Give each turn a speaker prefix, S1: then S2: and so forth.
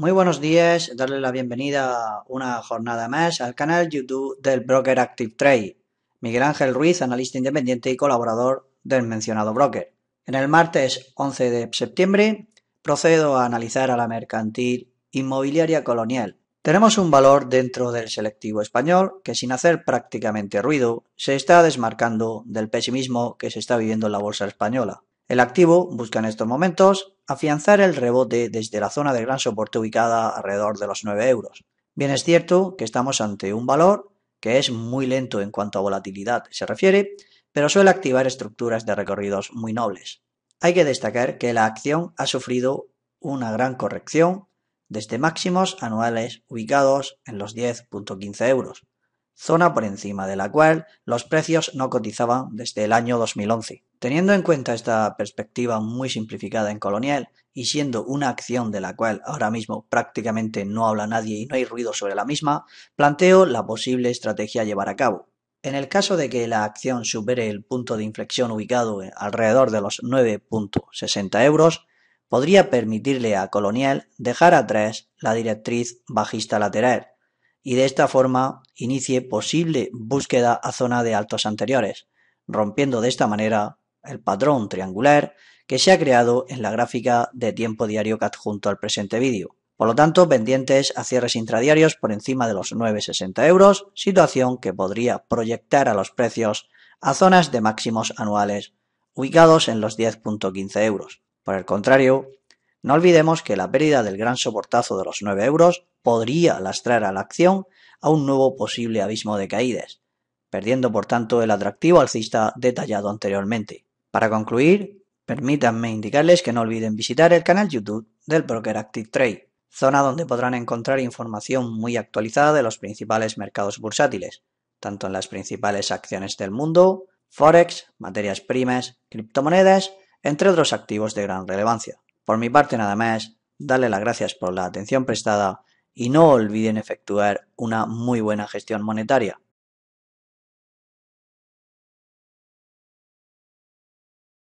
S1: Muy buenos días, darle la bienvenida una jornada más al canal YouTube del broker Active Trade. Miguel Ángel Ruiz, analista independiente y colaborador del mencionado broker. En el martes 11 de septiembre procedo a analizar a la mercantil inmobiliaria colonial. Tenemos un valor dentro del selectivo español que sin hacer prácticamente ruido se está desmarcando del pesimismo que se está viviendo en la bolsa española. El activo busca en estos momentos afianzar el rebote desde la zona de gran soporte ubicada alrededor de los 9 euros. Bien es cierto que estamos ante un valor que es muy lento en cuanto a volatilidad se refiere, pero suele activar estructuras de recorridos muy nobles. Hay que destacar que la acción ha sufrido una gran corrección desde máximos anuales ubicados en los 10.15 euros, zona por encima de la cual los precios no cotizaban desde el año 2011. Teniendo en cuenta esta perspectiva muy simplificada en Colonial y siendo una acción de la cual ahora mismo prácticamente no habla nadie y no hay ruido sobre la misma, planteo la posible estrategia a llevar a cabo. En el caso de que la acción supere el punto de inflexión ubicado alrededor de los 9.60 euros, podría permitirle a Colonial dejar atrás la directriz bajista lateral, y de esta forma inicie posible búsqueda a zona de altos anteriores, rompiendo de esta manera el patrón triangular que se ha creado en la gráfica de tiempo diario que adjunto al presente vídeo. Por lo tanto, pendientes a cierres intradiarios por encima de los 9,60 euros, situación que podría proyectar a los precios a zonas de máximos anuales ubicados en los 10,15 euros. Por el contrario, no olvidemos que la pérdida del gran soportazo de los 9 euros podría lastrar a la acción a un nuevo posible abismo de caídas, perdiendo por tanto el atractivo alcista detallado anteriormente. Para concluir, permítanme indicarles que no olviden visitar el canal YouTube del broker Active Trade, zona donde podrán encontrar información muy actualizada de los principales mercados bursátiles, tanto en las principales acciones del mundo, forex, materias primas, criptomonedas, entre otros activos de gran relevancia. Por mi parte nada más, darle las gracias por la atención prestada y no olviden efectuar una muy buena gestión monetaria.